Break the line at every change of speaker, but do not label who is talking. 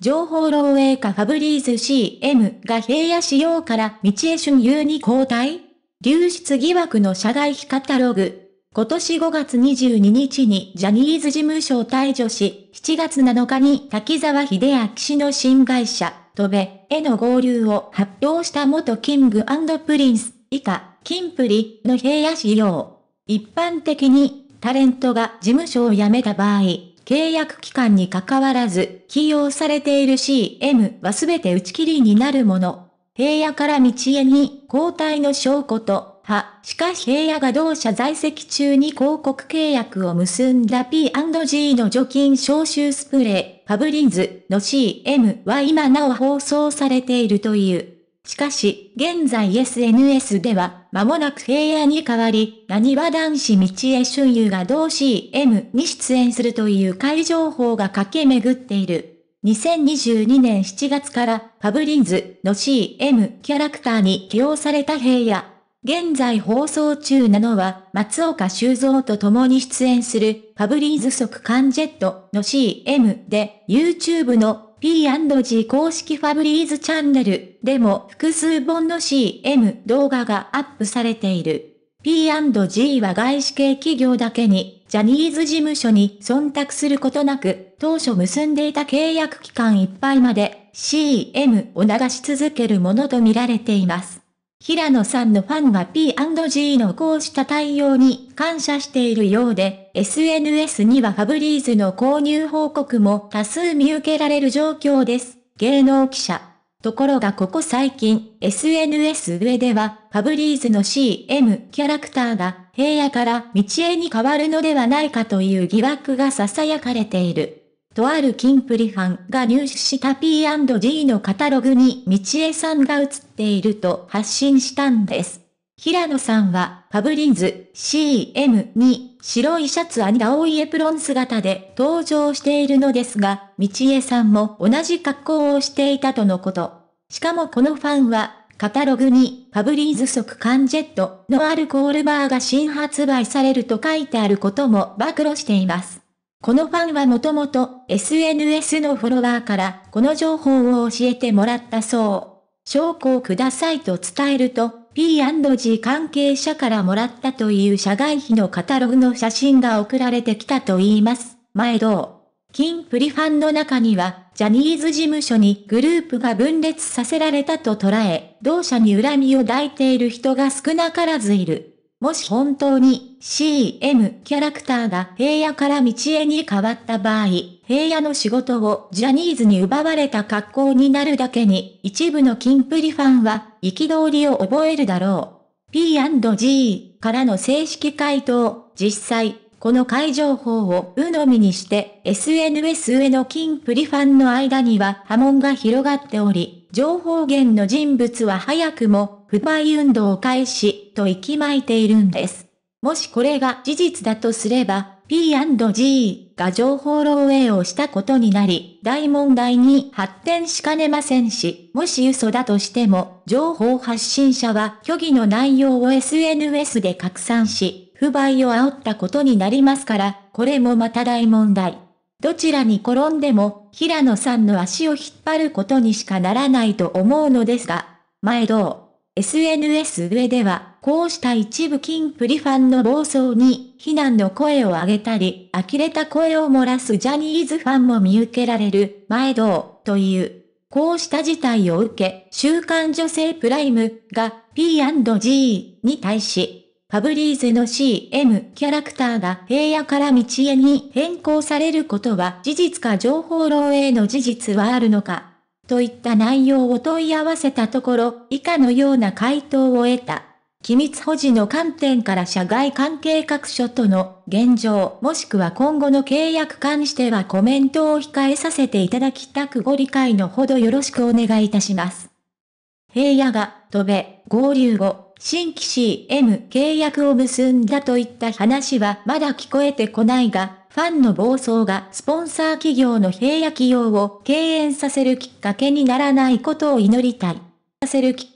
情報漏洩かファブリーズ CM が平野仕様から道江春遊に交代流出疑惑の社外非カタログ。今年5月22日にジャニーズ事務所を退除し、7月7日に滝沢秀明氏の新会社、トベへの合流を発表した元キングプリンス以下、キンプリの平野仕様。一般的に、タレントが事務所を辞めた場合、契約期間に関わらず、起用されている CM は全て打ち切りになるもの。平野から道へに、交代の証拠と、は、しかし平野が同社在籍中に広告契約を結んだ P&G の除菌消臭スプレー、パブリーズの CM は今なお放送されているという。しかし、現在 SNS では、間もなく平野に変わり、何は男子道江春優が同 CM に出演するという会情報が駆け巡っている。2022年7月から、パブリンズの CM キャラクターに起用された平野。現在放送中なのは、松岡修造と共に出演する、パブリンズ即完ジェットの CM で、YouTube の P&G 公式ファブリーズチャンネルでも複数本の CM 動画がアップされている。P&G は外資系企業だけに、ジャニーズ事務所に忖度することなく、当初結んでいた契約期間いっぱいまで CM を流し続けるものとみられています。平野さんのファンが P&G のこうした対応に感謝しているようで、SNS にはファブリーズの購入報告も多数見受けられる状況です。芸能記者。ところがここ最近、SNS 上では、ファブリーズの CM キャラクターが、平野から道へに変わるのではないかという疑惑が囁かれている。とあるキンプリファンが入手した P&G のカタログに道江さんが映っていると発信したんです。平野さんは、パブリーズ CM に白いシャツに青いエプロン姿で登場しているのですが、道江さんも同じ格好をしていたとのこと。しかもこのファンは、カタログにパブリーズ即缶ジェットのアルコールバーが新発売されると書いてあることも暴露しています。このファンはもともと SNS のフォロワーからこの情報を教えてもらったそう。証拠をくださいと伝えると、P&G 関係者からもらったという社外費のカタログの写真が送られてきたと言います。前どう金プリファンの中には、ジャニーズ事務所にグループが分裂させられたと捉え、同社に恨みを抱いている人が少なからずいる。もし本当に CM キャラクターが平野から道枝に変わった場合、平野の仕事をジャニーズに奪われた格好になるだけに、一部のキンプリファンは憤りを覚えるだろう。P&G からの正式回答、実際、この会情報を鵜呑みにして、SNS 上のキンプリファンの間には波紋が広がっており、情報源の人物は早くも不買運動を開始。と息巻いているんです。もしこれが事実だとすれば、P&G が情報漏洩をしたことになり、大問題に発展しかねませんし、もし嘘だとしても、情報発信者は虚偽の内容を SNS で拡散し、不買を煽ったことになりますから、これもまた大問題。どちらに転んでも、平野さんの足を引っ張ることにしかならないと思うのですが、毎度、SNS 上ではこうした一部キンプリファンの暴走に、非難の声を上げたり、呆れた声を漏らすジャニーズファンも見受けられる、前道、という。こうした事態を受け、週刊女性プライムが P&G に対し、ファブリーズの CM キャラクターが平野から道へに変更されることは事実か情報漏洩の事実はあるのかといった内容を問い合わせたところ、以下のような回答を得た。機密保持の観点から社外関係各所との現状もしくは今後の契約関してはコメントを控えさせていただきたくご理解のほどよろしくお願いいたします。平野が、戸部、合流後、新規 CM 契約を結んだといった話はまだ聞こえてこないが、ファンの暴走がスポンサー企業の平野企業を敬遠させるきっかけにならないことを祈りたい。させるき